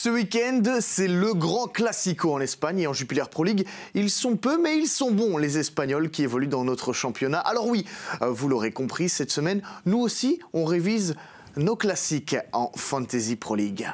Ce week-end, c'est le grand classico en Espagne et en Jupiler Pro League. Ils sont peu, mais ils sont bons, les Espagnols qui évoluent dans notre championnat. Alors oui, euh, vous l'aurez compris, cette semaine, nous aussi, on révise nos classiques en Fantasy Pro League.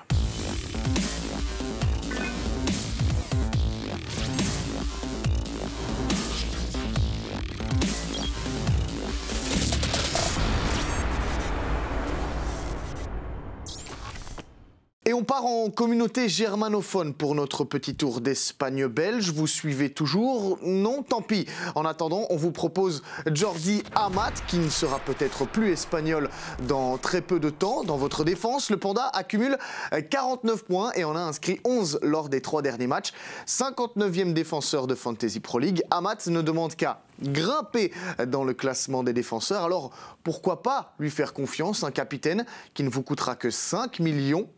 Et on part en communauté germanophone pour notre petit tour d'Espagne belge. Vous suivez toujours Non, tant pis. En attendant, on vous propose Jordi Amat, qui ne sera peut-être plus espagnol dans très peu de temps. Dans votre défense, le Panda accumule 49 points et en a inscrit 11 lors des trois derniers matchs. 59e défenseur de Fantasy Pro League, Amat ne demande qu'à grimper dans le classement des défenseurs. Alors pourquoi pas lui faire confiance, un capitaine qui ne vous coûtera que 5 millions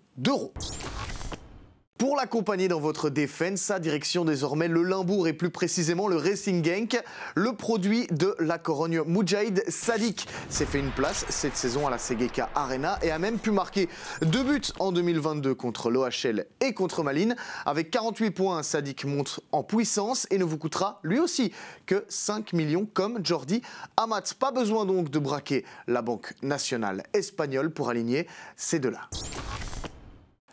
pour l'accompagner dans votre défense, sa direction désormais le Limbourg et plus précisément le Racing Genk, le produit de la Corogne Moudjahid Sadik s'est fait une place cette saison à la Segeka Arena et a même pu marquer deux buts en 2022 contre l'OHL et contre Malines. Avec 48 points, Sadik monte en puissance et ne vous coûtera lui aussi que 5 millions comme Jordi Amat. Pas besoin donc de braquer la Banque nationale espagnole pour aligner ces deux-là.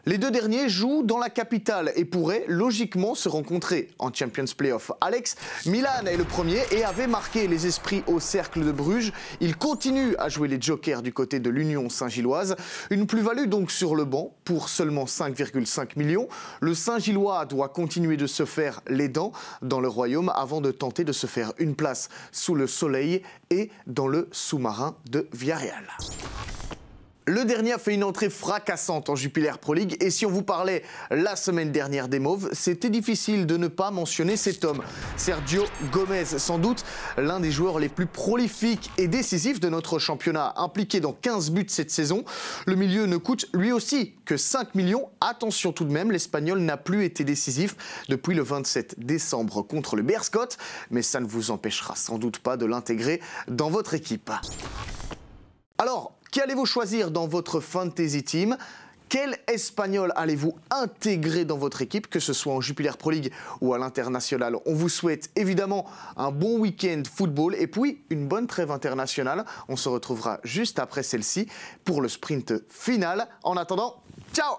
Les deux derniers jouent dans la capitale et pourraient logiquement se rencontrer en Champions Playoff. Alex Milan est le premier et avait marqué les esprits au cercle de Bruges. Il continue à jouer les jokers du côté de l'Union Saint-Gilloise. Une plus-value donc sur le banc pour seulement 5,5 millions. Le Saint-Gillois doit continuer de se faire les dents dans le royaume avant de tenter de se faire une place sous le soleil et dans le sous-marin de Villarreal. Le dernier a fait une entrée fracassante en Jupiler Pro League et si on vous parlait la semaine dernière des Mauves, c'était difficile de ne pas mentionner cet homme, Sergio Gomez, sans doute l'un des joueurs les plus prolifiques et décisifs de notre championnat, impliqué dans 15 buts cette saison. Le milieu ne coûte lui aussi que 5 millions. Attention tout de même, l'Espagnol n'a plus été décisif depuis le 27 décembre contre le Berscott, mais ça ne vous empêchera sans doute pas de l'intégrer dans votre équipe qui allez-vous choisir dans votre fantasy team quel Espagnol allez-vous intégrer dans votre équipe, que ce soit en Jupiler Pro League ou à l'international On vous souhaite évidemment un bon week-end football et puis une bonne trêve internationale. On se retrouvera juste après celle-ci pour le sprint final. En attendant, ciao